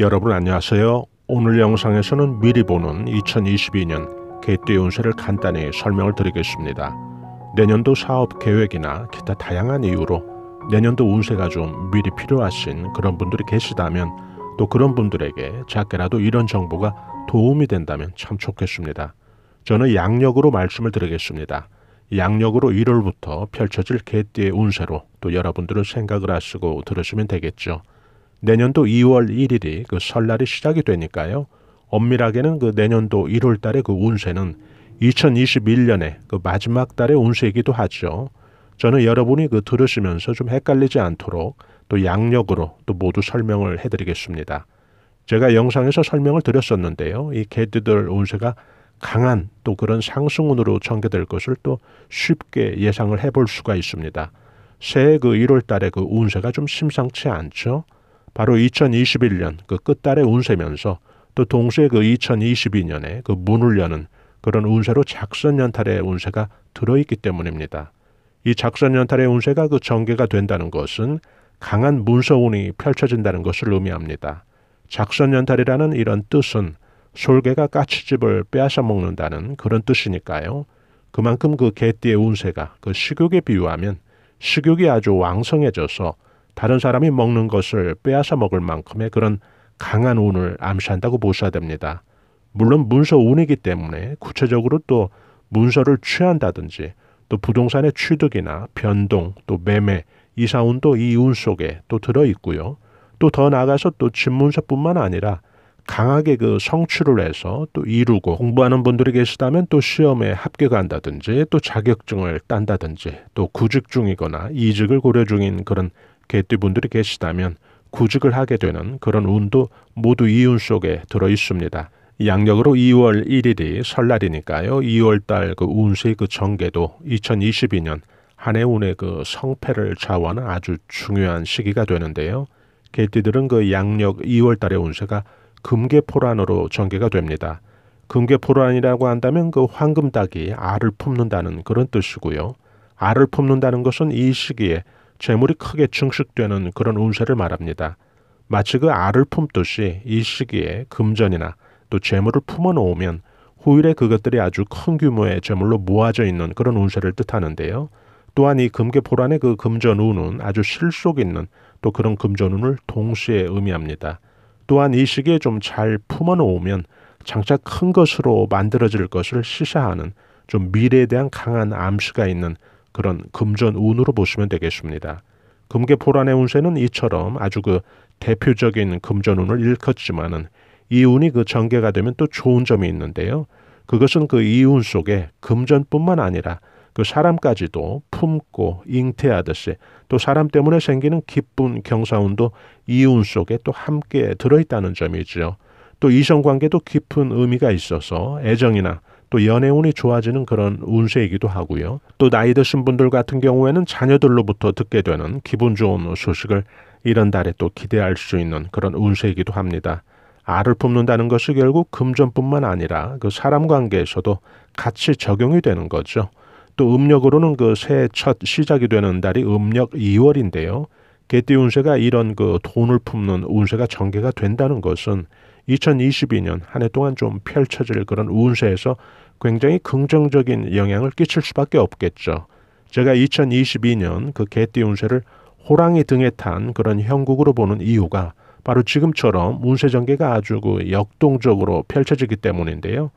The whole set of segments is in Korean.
여러분 안녕하세요. 오늘 영상에서는 미리 보는 2022년 개띠 운세를 간단히 설명을 드리겠습니다. 내년도 사업 계획이나 기타 다양한 이유로 내년도 운세가 좀 미리 필요하신 그런 분들이 계시다면 또 그런 분들에게 작게라도 이런 정보가 도움이 된다면 참 좋겠습니다. 저는 양력으로 말씀을 드리겠습니다. 양력으로 1월부터 펼쳐질 개띠의 운세로 또 여러분들은 생각을 하시고 들으시면 되겠죠. 내년도 2월 1일이 그 설날이 시작이 되니까요. 엄밀하게는 그 내년도 1월 달에 그 운세는 2021년에 그 마지막 달의 운세이기도 하죠. 저는 여러분이 그 들으시면서 좀 헷갈리지 않도록 또 양력으로 또 모두 설명을 해드리겠습니다. 제가 영상에서 설명을 드렸었는데요. 이개드들 운세가 강한 또 그런 상승운으로 전개될 것을 또 쉽게 예상을 해볼 수가 있습니다. 새해 그 1월 달에 그 운세가 좀 심상치 않죠. 바로 2021년 그 끝달에 운세면서 또 동시에 그 2022년에 그 문을 여는 그런 운세로 작선 연탈의 운세가 들어있기 때문입니다. 이 작선 연탈의 운세가 그 전개가 된다는 것은 강한 문서운이 펼쳐진다는 것을 의미합니다. 작선 연탈이라는 이런 뜻은 솔개가 까치집을 빼앗아 먹는다는 그런 뜻이니까요. 그만큼 그 개띠의 운세가 그 식욕에 비유하면 식욕이 아주 왕성해져서 다른 사람이 먹는 것을 빼앗아 먹을 만큼의 그런 강한 운을 암시한다고 보셔야됩니다 물론 문서 운이기 때문에 구체적으로 또 문서를 취한다든지 또 부동산의 취득이나 변동 또 매매 이사운도 이 운 속에 또 들어 있고요. 또 더 나가서 아또 집문서뿐만 아니라 강하게 그 성취를 해서 또 이루고 공부하는 분들이 계시다면 또 시험에 합격한다든지 또 자격증을 딴다든지 또 구직 중이거나 이직을 고려 중인 그런 개띠분들이 계시다면 구직을 하게 되는 그런 운도 모두 이운 속에 들어 있습니다. 양력으로 2월 1일이 설날이니까요. 2월달 그 운세 그 전개도 2022년 한해 운의 그 성패를 좌우하는 아주 중요한 시기가 되는데요. 개띠들은 그 양력 2월달의 운세가 금계포란으로 전개가 됩니다. 금계포란이라고 한다면 그 황금닭이 알을 품는다는 그런 뜻이고요. 알을 품는다는 것은 이 시기에 재물이 크게 증식되는 그런 운세를 말합니다. 마치 그 알을 품듯이 이 시기에 금전이나 또 재물을 품어놓으면 후일에 그것들이 아주 큰 규모의 재물로 모아져 있는 그런 운세를 뜻하는데요. 또한 이 금계보란의 그 금전운은 아주 실속 있는 또 그런 금전운을 동시에 의미합니다. 또한 이 시기에 좀 잘 품어놓으면 장차 큰 것으로 만들어질 것을 시사하는 좀 미래에 대한 강한 암시가 있는 그런 금전 운으로 보시면 되겠습니다. 금계 포란의 운세는 이처럼 아주 그 대표적인 금전 운을 일컫지만은 이 운이 그 전개가 되면 또 좋은 점이 있는데요. 그것은 그 이윤 속에 금전뿐만 아니라 그 사람까지도 품고 잉태하듯이 또 사람 때문에 생기는 기쁜 경사운도 이윤 속에 또 함께 들어있다는 점이지또 이성관계도 깊은 의미가 있어서 애정이나 또 연애운이 좋아지는 그런 운세이기도 하고요. 또 나이 드신 분들 같은 경우에는 자녀들로부터 듣게 되는 기분 좋은 소식을 이런 달에 또 기대할 수 있는 그런 운세이기도 합니다. 알을 품는다는 것이 결국 금전뿐만 아니라 그 사람 관계에서도 같이 적용이 되는 거죠. 또 음력으로는 그 새해 첫 시작이 되는 달이 음력 2월인데요. 개띠 운세가 이런 그 돈을 품는 운세가 전개가 된다는 것은 2022년 한 해 동안 좀 펼쳐질 그런 운세에서 굉장히 긍정적인 영향을 끼칠 수밖에 없겠죠. 제가 2022년 그 개띠 운세를 호랑이 등에 탄 그런 형국으로 보는 이유가 바로 지금처럼 운세 전개가 아주 그 역동적으로 펼쳐지기 때문인데요.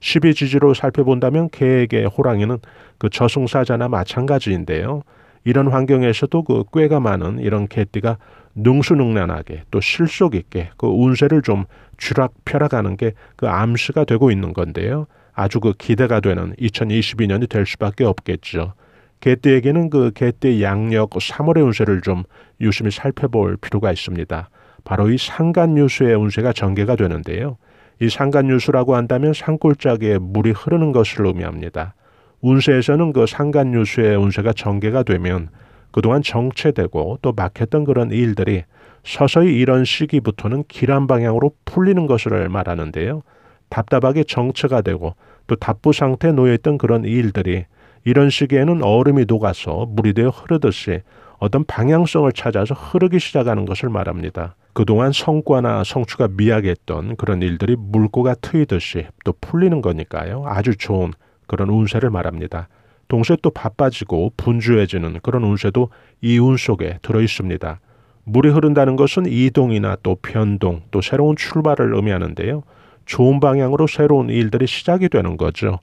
12지지로 살펴본다면 개에게 호랑이는 그 저승사자나 마찬가지인데요. 이런 환경에서도 그 꾀가 많은 이런 개띠가 능수능란하게 또 실속 있게 그 운세를 좀 쥐락펴락하는 게 그 암시가 되고 있는 건데요. 아주 그 기대가 되는 2022년이 될 수밖에 없겠죠. 개띠에게는 그 개띠 양력 3월의 운세를 좀 유심히 살펴볼 필요가 있습니다. 바로 이 상간유수의 운세가 전개가 되는데요. 이 상간유수라고 한다면 산골짜기에 물이 흐르는 것을 의미합니다. 운세에서는 그 상간유수의 운세가 전개가 되면 그동안 정체되고 또 막혔던 그런 일들이 서서히 이런 시기부터는 길한 방향으로 풀리는 것을 말하는데요. 답답하게 정체가 되고 또 답부 상태에 놓여있던 그런 일들이 이런 시기에는 얼음이 녹아서 물이 되어 흐르듯이 어떤 방향성을 찾아서 흐르기 시작하는 것을 말합니다. 그동안 성과나 성취가 미약했던 그런 일들이 물고가 트이듯이 또 풀리는 거니까요. 아주 좋은 그런 운세를 말합니다. 동시에 또 바빠지고 분주해지는 그런 운세도 이 운 속에 들어 있습니다. 물이 흐른다는 것은 이동이나 또 변동, 또 새로운 출발을 의미하는데요. 좋은 방향으로 새로운 일들이 시작이 되는 거죠.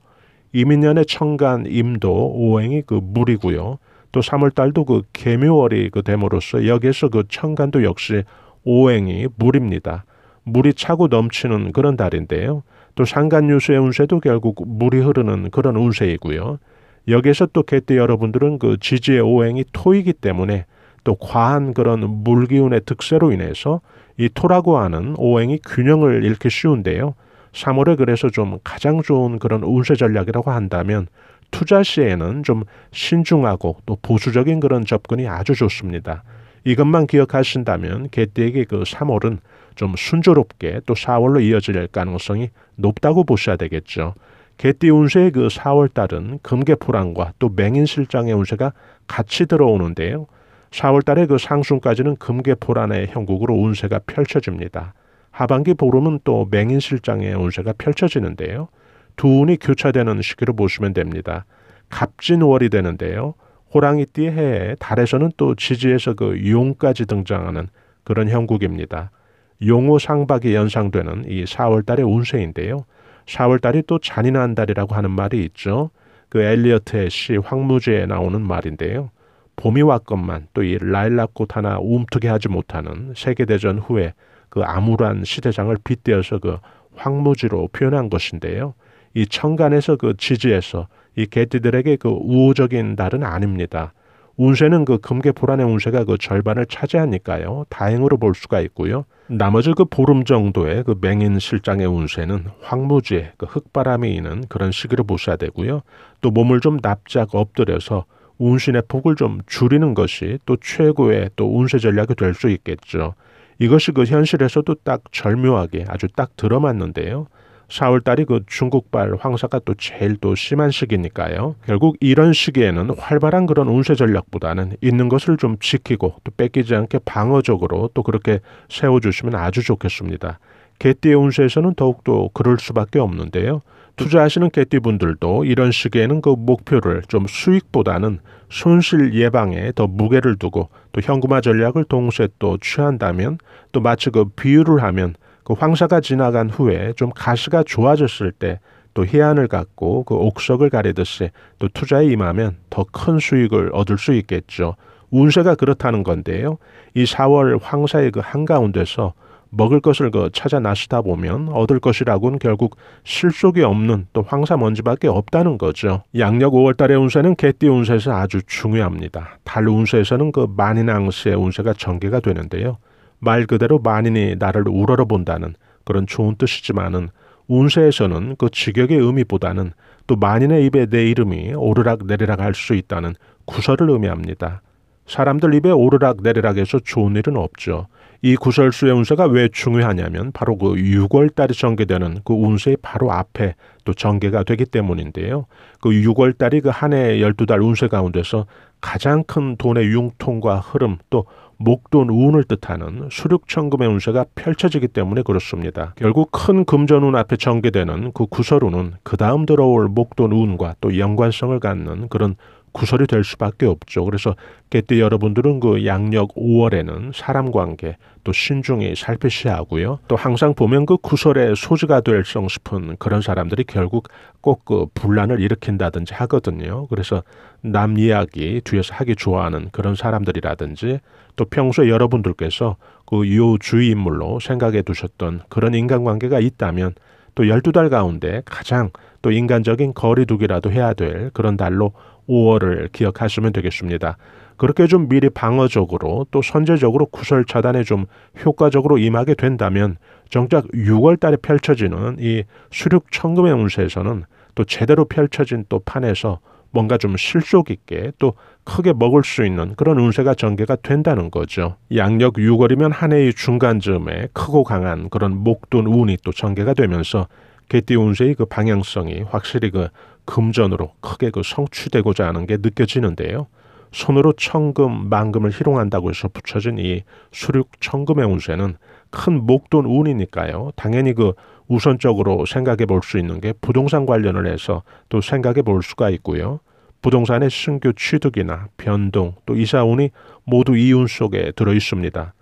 이민년의 청간, 임도, 오행이 그 물이고요. 또 3월달도 그 개묘월이 그 됨으로써 여기에서 그 청간도 역시 오행이 물입니다. 물이 차고 넘치는 그런 달인데요. 또 상간유수의 운세도 결국 물이 흐르는 그런 운세이고요. 여기서 에또 개띠 여러분들은 그 지지의 오행이 토이기 때문에 또 과한 그런 물기운의 특세로 인해서 이 토라고 하는 오행이 균형을 잃기 쉬운데요. 3월에 그래서 좀 가장 좋은 그런 운세 전략이라고 한다면 투자 시에는 좀 신중하고 또 보수적인 그런 접근이 아주 좋습니다. 이것만 기억하신다면 개띠에게 그 3월은 좀 순조롭게 또 4월로 이어질 가능성이 높다고 보셔야 되겠죠. 개띠 운세의 그 4월 달은 금계포랑과 또 맹인실장의 운세가 같이 들어오는데요. 4월 달의그 상순까지는 금계포란의 형국으로 운세가 펼쳐집니다. 하반기 보름은 또 맹인실장의 운세가 펼쳐지는데요. 두 운이 교차되는 시기로 보시면 됩니다. 갑진월이 되는데요. 호랑이띠 해에 달에서는 또 지지에서 그 용까지 등장하는 그런 형국입니다. 용호 상박이 연상되는 이 4월 달의 운세인데요. 4월달이 또 잔인한 달이라고 하는 말이 있죠. 그 엘리어트의 시 황무지에 나오는 말인데요. 봄이 왔건만 또 이 라일락꽃 하나 움트게 하지 못하는 세계대전 후에 그 암울한 시대장을 빗대어서 그 황무지로 표현한 것인데요. 이 천간에서 그 지지에서 이 개띠들에게 그 우호적인 달은 아닙니다. 운세는 그 금계 불안의 운세가 그 절반을 차지하니까요. 다행으로 볼 수가 있고요. 나머지 그 보름 정도의 그 맹인 실장의 운세는 황무지에그 흙바람이 있는 그런 시기로 보셔야 되고요. 또 몸을 좀 납작 엎드려서 운신의 폭을 좀 줄이는 것이 또 최고의 또 운세 전략이 될 수 있겠죠. 이것이 그 현실에서도 딱 절묘하게 아주 딱 들어맞는데요. 4월 달이 그 중국발 황사가 또 제일 또 심한 시기니까요. 결국 이런 시기에는 활발한 그런 운세 전략보다는 있는 것을 좀 지키고 또 뺏기지 않게 방어적으로 또 그렇게 세워주시면 아주 좋겠습니다. 개띠의 운세에서는 더욱더 그럴 수밖에 없는데요. 투자하시는 개띠분들도 이런 시기에는 그 목표를 좀 수익보다는 손실 예방에 더 무게를 두고 또 현금화 전략을 동시에 또 취한다면 또 마치 그 비유를 하면 그 황사가 지나간 후에 좀 가시가 좋아졌을 때 또희한을 갖고 그 옥석을 가리듯이 또 투자에 임하면 더 큰 수익을 얻을 수 있겠죠. 운세가 그렇다는 건데요. 이 4월 황사의 그 한가운데서 먹을 것을 그 찾아 나시다 보면 얻을 것이라고는 결국 실속이 없는 또 황사 먼지밖에 없다는 거죠. 양력 5월 달의 운세는 개띠 운세에서 아주 중요합니다. 달 운세에서는 그 만인왕스의 운세가 전개가 되는데요. 말 그대로 만인이 나를 우러러 본다는 그런 좋은 뜻이지만은 운세에서는 그 직역의 의미보다는 또 만인의 입에 내 이름이 오르락 내리락 할 수 있다는 구설을 의미합니다. 사람들 입에 오르락 내리락해서 좋은 일은 없죠. 이 구설수의 운세가 왜 중요하냐면 바로 그 6월달이 전개되는 그 운세의 바로 앞에 또 전개가 되기 때문인데요. 그 6월달이 그 한 해의 12달 운세 가운데서 가장 큰 돈의 융통과 흐름 또 목돈 운을 뜻하는 수륙천금의 운세가 펼쳐지기 때문에 그렇습니다. 결국 큰 금전운 앞에 전개되는 그 구설운은 그 다음 들어올 목돈 운과 또 연관성을 갖는 그런 구설이 될 수밖에 없죠. 그래서 그때 여러분들은 그 양력 5월에는 사람 관계 또 신중히 살피셔야 하고요. 또 항상 보면 그 구설의 소지가 될 성스푼 그런 사람들이 결국 꼭그 분란을 일으킨다든지 하거든요. 그래서 남 이야기 뒤에서 하기 좋아하는 그런 사람들이라든지 또 평소에 여러분들께서 그요 주의 인물로 생각해 두셨던 그런 인간관계가 있다면 또 12달 가운데 가장 또 인간적인 거리두기라도 해야 될 그런 달로 5월을 기억하시면 되겠습니다. 그렇게 좀 미리 방어적으로 또 선제적으로 구설 차단에 좀 효과적으로 임하게 된다면 정작 6월 달에 펼쳐지는 이 수륙 천금의 운세에서는 또 제대로 펼쳐진 또 판에서 뭔가 좀 실속 있게 또 크게 먹을 수 있는 그런 운세가 전개가 된다는 거죠. 양력 6월이면 한 해의 중간쯤에 크고 강한 그런 목돈 운이 또 전개가 되면서 개띠 운세의 그 방향성이 확실히 그 금전으로 크게 그 성취되고자 하는 게 느껴지는데요. 손으로 천금, 만금을 희롱한다고 해서 붙여진 이 수륙 천금의 운세는 큰 목돈 운이니까요. 당연히 그 우선적으로 생각해 볼 수 있는 게 부동산 관련을 해서 또 생각해 볼 수가 있고요. 부동산의 신규 취득이나 변동 또 이사 운이 모두 이 운 속에 들어 있습니다.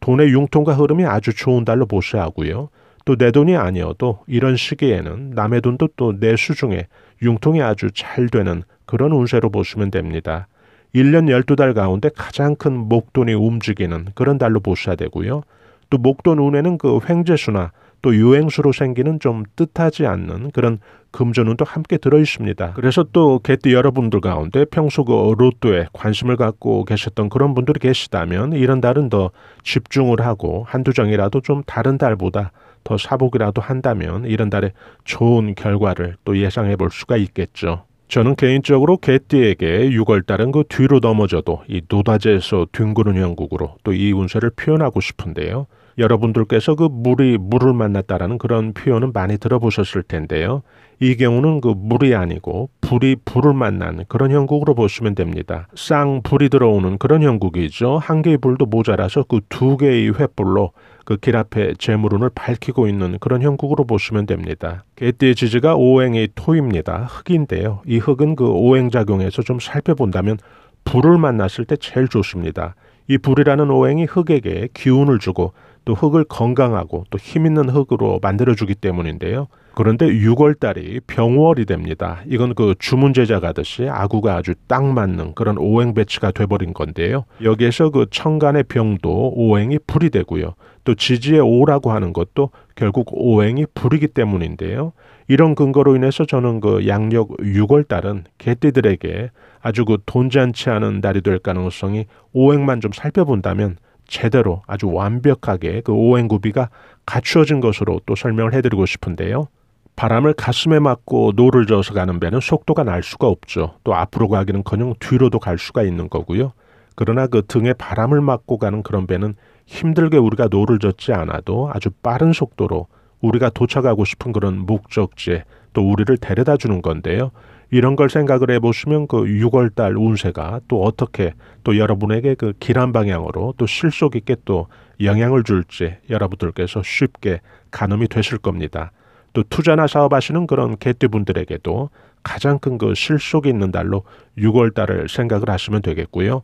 돈의 융통과 흐름이 아주 좋은 달로 보세하고요. 또내 돈이 아니어도 이런 시기에는 남의 돈도 또 내수 중에 융통이 아주 잘 되는 그런 운세로 보시면 됩니다. 1년 12달 가운데 가장 큰 목돈이 움직이는 그런 달로 보셔야 되고요. 또 목돈 운에는 그 횡재수나 또 유행수로 생기는 좀 뜻하지 않는 그런 금전운도 함께 들어 있습니다. 그래서 또 개띠 여러분들 가운데 평소 그 로또에 관심을 갖고 계셨던 그런 분들이 계시다면 이런 달은 더 집중을 하고 한두 장이라도 좀 다른 달보다 더 사복이라도 한다면 이런 달에 좋은 결과를 또 예상해 볼 수가 있겠죠. 저는 개인적으로 개띠에게 6월달은 그 뒤로 넘어져도 이 노다제에서 뒹구는 형국으로 또 이 운세를 표현하고 싶은데요. 여러분들께서 그 물이 물을 만났다라는 그런 표현은 많이 들어보셨을 텐데요. 이 경우는 그 물이 아니고 불이 불을 만난 그런 형국으로 보시면 됩니다. 쌍불이 들어오는 그런 형국이죠. 한 개의 불도 모자라서 그 두 개의 횃불로 그길 앞에 재물운을 밝히고 있는 그런 형국으로 보시면 됩니다. 개띠의 지지가 오행의 토입니다. 흙인데요. 이 흙은 그 오행작용에서 좀 살펴본다면 불을 만났을 때 제일 좋습니다. 이 불이라는 오행이 흙에게 기운을 주고 또 흙을 건강하고 또 힘 있는 흙으로 만들어주기 때문인데요. 그런데 6월 달이 병월이 됩니다. 이건 그주문제작 가듯이 아구가 아주 딱 맞는 그런 오행 배치가 돼버린 건데요. 여기에서 그 천간의 병도 오행이 불이 되고요. 또 지지의 오라고 하는 것도 결국 오행이 불이기 때문인데요. 이런 근거로 인해서 저는 그 양력 6월 달은 개띠들에게 아주 그 돈잔치 하는 날이 될 가능성이 오행만 좀 살펴본다면 제대로 아주 완벽하게 그 오행구비가 갖추어진 것으로 또 설명을 해드리고 싶은데요. 바람을 가슴에 맞고 노를 저어서 가는 배는 속도가 날 수가 없죠. 또 앞으로 가기는커녕 뒤로도 갈 수가 있는 거고요. 그러나 그 등에 바람을 맞고 가는 그런 배는 힘들게 우리가 노를 젓지 않아도 아주 빠른 속도로 우리가 도착하고 싶은 그런 목적지에 또 우리를 데려다 주는 건데요. 이런 걸 생각을 해보시면 그 6월달 운세가 또 어떻게 또 여러분에게 그 길한 방향으로 또 실속 있게 또 영향을 줄지 여러분들께서 쉽게 가늠이 되실 겁니다. 또 투자나 사업하시는 그런 개띠분들에게도 가장 큰 그 실속이 있는 달로 6월달을 생각을 하시면 되겠고요.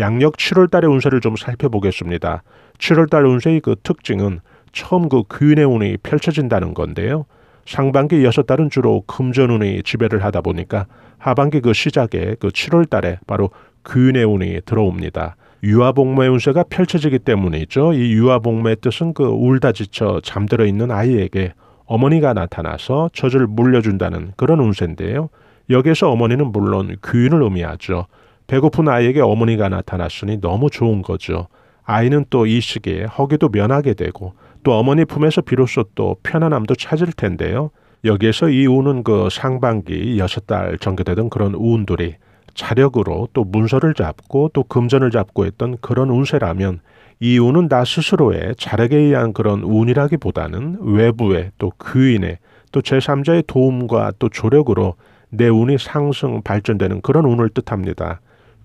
양력 7월달의 운세를 좀 살펴보겠습니다. 7월달 운세의 그 특징은 처음 그 귀인의 운이 펼쳐진다는 건데요. 상반기 여섯 달은 주로 금전운이 지배를 하다 보니까 하반기 그 시작에 그 7월 달에 바로 귀인의 운이 들어옵니다. 유아복매 운세가 펼쳐지기 때문이죠. 이 유아복매의 뜻은 그 울다 지쳐 잠들어 있는 아이에게 어머니가 나타나서 젖을 물려준다는 그런 운세인데요. 여기에서 어머니는 물론 귀인을 의미하죠. 배고픈 아이에게 어머니가 나타났으니 너무 좋은 거죠. 아이는 또 이 시기에 허기도 면하게 되고 또 어머니 품에서 비로소 또 편안함도 찾을 텐데요. 여기에서 이 우는 그 상반기 여섯 달 전개되던 그런 운들이 자력으로 또 문서를 잡고 또 금전을 잡고 했던 그런 운세라면 이 우는 나 스스로의 자력에 의한 그런 운이라기보다는 외부의 또 귀인의 또 제3자의 도움과 또 조력으로 내 운이 상승 발전되는 그런 운을 뜻합니다.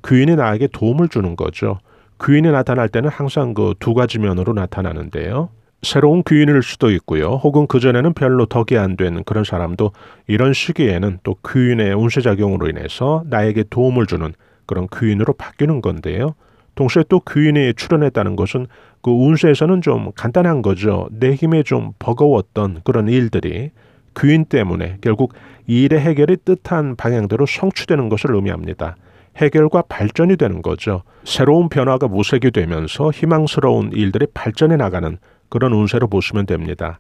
귀인이 나에게 도움을 주는 거죠. 귀인이 나타날 때는 항상 그 두 가지 면으로 나타나는데요. 새로운 귀인일 수도 있고요. 혹은 그전에는 별로 덕이 안 된 그런 사람도 이런 시기에는 또 귀인의 운세작용으로 인해서 나에게 도움을 주는 그런 귀인으로 바뀌는 건데요. 동시에 또 귀인이 출연했다는 것은 그 운세에서는 좀 간단한 거죠. 내 힘에 좀 버거웠던 그런 일들이 귀인 때문에 결국 이 일의 해결이 뜻한 방향대로 성취되는 것을 의미합니다. 해결과 발전이 되는 거죠. 새로운 변화가 모색이 되면서 희망스러운 일들이 발전해 나가는 그런 운세로 보시면 됩니다.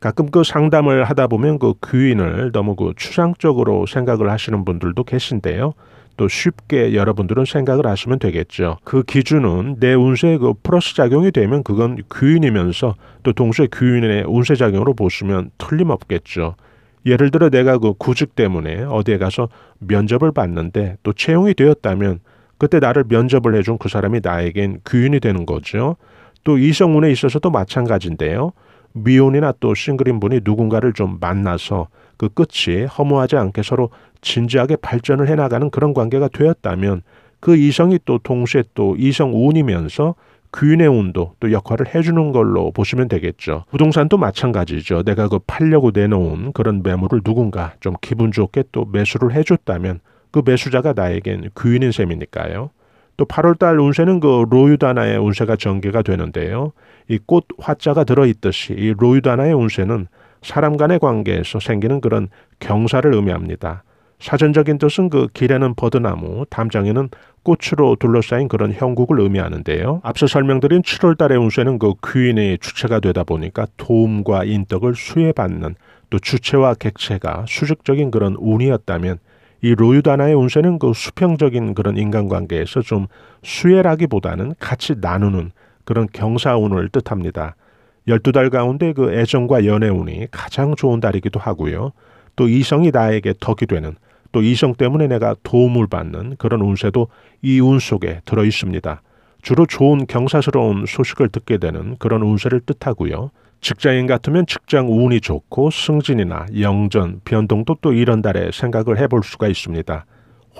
가끔 그 상담을 하다 보면 그 귀인을 너무 그 추상적으로 생각을 하시는 분들도 계신데요. 또 쉽게 여러분들은 생각을 하시면 되겠죠. 그 기준은 내 운세의 그 플러스 작용이 되면 그건 귀인이면서 또 동시에 귀인의 운세 작용으로 보시면 틀림없겠죠. 예를 들어 내가 그 구직 때문에 어디에 가서 면접을 봤는데 또 채용이 되었다면 그때 나를 면접을 해준 그 사람이 나에겐 귀인이 되는 거죠. 또 이성운에 있어서도 마찬가지인데요. 미혼이나 또 싱글인 분이 누군가를 좀 만나서 그 끝이 허무하지 않게 서로 진지하게 발전을 해나가는 그런 관계가 되었다면 그 이성이 또 동시에 또 이성 운이면서 귀인의 운도 또 역할을 해주는 걸로 보시면 되겠죠. 부동산도 마찬가지죠. 내가 그 팔려고 내놓은 그런 매물을 누군가 좀 기분 좋게 또 매수를 해줬다면 그 매수자가 나에겐 귀인인 셈이니까요. 또 8월달 운세는 그 로유다나의 운세가 전개가 되는데요. 이 꽃 화자가 들어있듯이 이 로유다나의 운세는 사람 간의 관계에서 생기는 그런 경사를 의미합니다. 사전적인 뜻은 그 길에는 버드나무, 담장에는 꽃으로 둘러싸인 그런 형국을 의미하는데요. 앞서 설명드린 7월 달의 운세는 그 귀인의 주체가 되다 보니까 도움과 인덕을 수혜받는 또 주체와 객체가 수직적인 그런 운이었다면 이 로유다나의 운세는 그 수평적인 그런 인간관계에서 좀 수혜라기보다는 같이 나누는 그런 경사운을 뜻합니다. 12달 가운데 그 애정과 연애운이 가장 좋은 달이기도 하고요. 또 이성이 나에게 덕이 되는 또 이성 때문에 내가 도움을 받는 그런 운세도 이 운 속에 들어 있습니다. 주로 좋은 경사스러운 소식을 듣게 되는 그런 운세를 뜻하고요. 직장인 같으면 직장 운이 좋고 승진이나 영전, 변동도 또 이런 달에 생각을 해볼 수가 있습니다.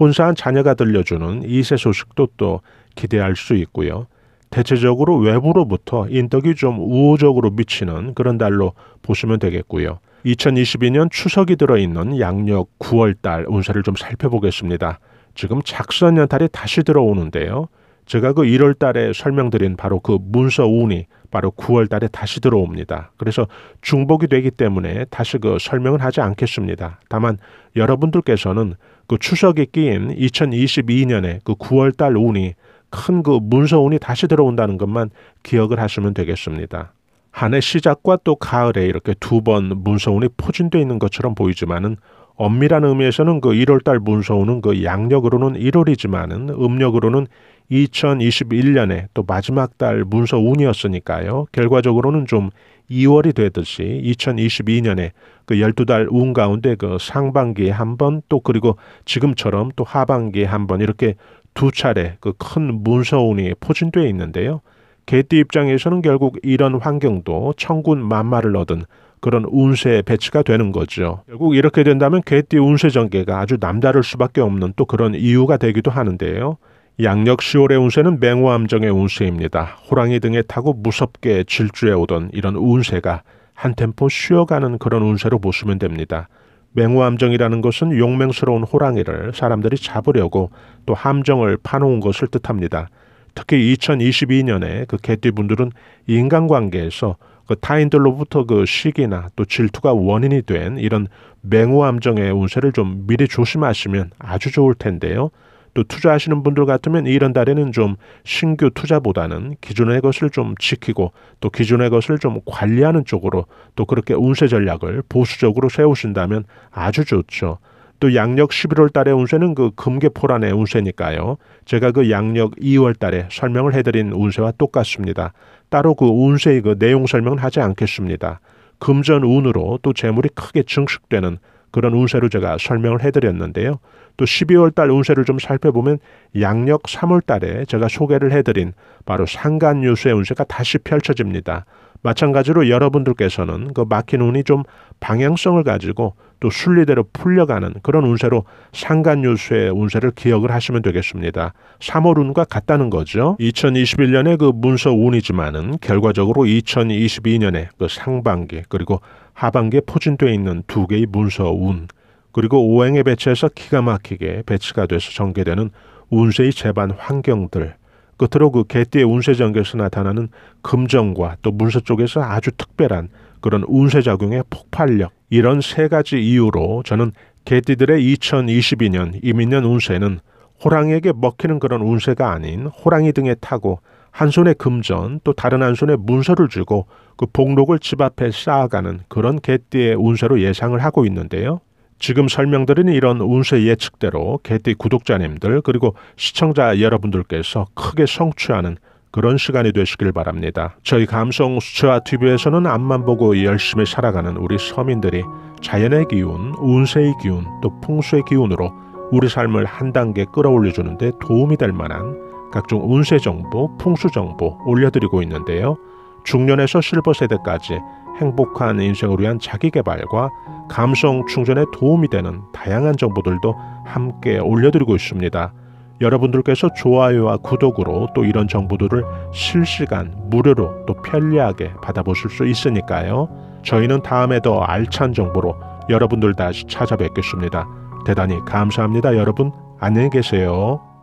혼사한 자녀가 들려주는 이세 소식도 또 기대할 수 있고요. 대체적으로 외부로부터 인덕이 좀 우호적으로 미치는 그런 달로 보시면 되겠고요. 2022년 추석이 들어있는 양력 9월달 운세를 좀 살펴보겠습니다. 지금 작선 연달이 다시 들어오는데요. 제가 그 1월 달에 설명드린 바로 그 문서 운이 바로 9월 달에 다시 들어옵니다. 그래서 중복이 되기 때문에 다시 그설명을 하지 않겠습니다. 다만 여러분들께서는 그 추석이 끼인 2022년에 그 9월 달 운이 큰 그 문서 운이 다시 들어온다는 것만 기억을 하시면 되겠습니다. 한해 시작과 또 가을에 이렇게 두 번 문서 운이 포진되어 있는 것처럼 보이지만은 엄밀한 의미에서는 그 1월달 문서운은 그 양력으로는 1월이지만은 음력으로는 2021년에 또 마지막 달 문서 운이었으니까요. 결과적으로는 좀 2월이 되듯이 2022년에 그 12달 운 가운데 그 상반기에 한 번 또 그리고 지금처럼 또 하반기에 한 번 이렇게 두 차례 그 큰 문서 운이 포진되어 있는데요. 개띠 입장에서는 결국 이런 환경도 천군 만마를 얻은 그런 운세 배치가 되는 거죠. 결국 이렇게 된다면 개띠 운세 전개가 아주 남다를 수밖에 없는 또 그런 이유가 되기도 하는데요. 양력 10월의 운세는 맹호암정의 운세입니다. 호랑이 등에 타고 무섭게 질주해 오던 이런 운세가 한 템포 쉬어가는 그런 운세로 보시면 됩니다. 맹호함정이라는 것은 용맹스러운 호랑이를 사람들이 잡으려고 또 함정을 파놓은 것을 뜻합니다. 특히 2022년에 그 개띠분들은 인간관계에서 그 타인들로부터 그 시기나 또 질투가 원인이 된 이런 맹호함정의 운세를 좀 미리 조심하시면 아주 좋을 텐데요. 또 투자하시는 분들 같으면 이런 달에는 좀 신규 투자보다는 기존의 것을 좀 지키고 또 기존의 것을 좀 관리하는 쪽으로 또 그렇게 운세 전략을 보수적으로 세우신다면 아주 좋죠. 또 양력 11월 달의 운세는 그 금계포란의 운세니까요. 제가 그 양력 2월 달에 설명을 해드린 운세와 똑같습니다. 따로 그 운세의 그 내용 설명을 하지 않겠습니다. 금전 운으로 또 재물이 크게 증축되는 그런 운세로 제가 설명을 해드렸는데요. 또 12월 달 운세를 좀 살펴보면 양력 3월 달에 제가 소개를 해드린 바로 상간유수의 운세가 다시 펼쳐집니다. 마찬가지로 여러분들께서는 그 막힌 운이 좀 방향성을 가지고 또 순리대로 풀려가는 그런 운세로 상간유수의 운세를 기억을 하시면 되겠습니다. 3월 운과 같다는 거죠. 2021년의 그 문서 운이지만은 결과적으로 2022년의 그 상반기 그리고 하반기에 포진되어 있는 두 개의 문서 운 그리고 오행의 배치에서 기가 막히게 배치가 돼서 전개되는 운세의 재반 환경들 끝으로 그 개띠의 운세 전개에서 나타나는 금전과또 문서 쪽에서 아주 특별한 그런 운세 작용의 폭발력 이런 세 가지 이유로 저는 개띠들의 2022년 이민년 운세는 호랑이에게 먹히는 그런 운세가 아닌 호랑이 등에 타고 한 손에 금전 또 다른 한 손에 문서를 주고그 복록을 집 앞에 쌓아가는 그런 개띠의 운세로 예상을 하고 있는데요. 지금 설명드린 이런 운세 예측대로 개띠 구독자님들 그리고 시청자 여러분들께서 크게 성취하는 그런 시간이 되시길 바랍니다. 저희 감성 수채화 TV에서는 앞만 보고 열심히 살아가는 우리 서민들이 자연의 기운, 운세의 기운, 또 풍수의 기운으로 우리 삶을 한 단계 끌어올려주는데 도움이 될 만한 각종 운세 정보, 풍수 정보 올려드리고 있는데요. 중년에서 실버 세대까지 행복한 인생을 위한 자기 개발과 감성 충전에 도움이 되는 다양한 정보들도 함께 올려드리고 있습니다. 여러분들께서 좋아요와 구독으로 또 이런 정보들을 실시간 무료로 또 편리하게 받아보실 수 있으니까요. 저희는 다음에 더 알찬 정보로 여러분들 다시 찾아뵙겠습니다. 대단히 감사합니다. 여러분 안녕히 계세요.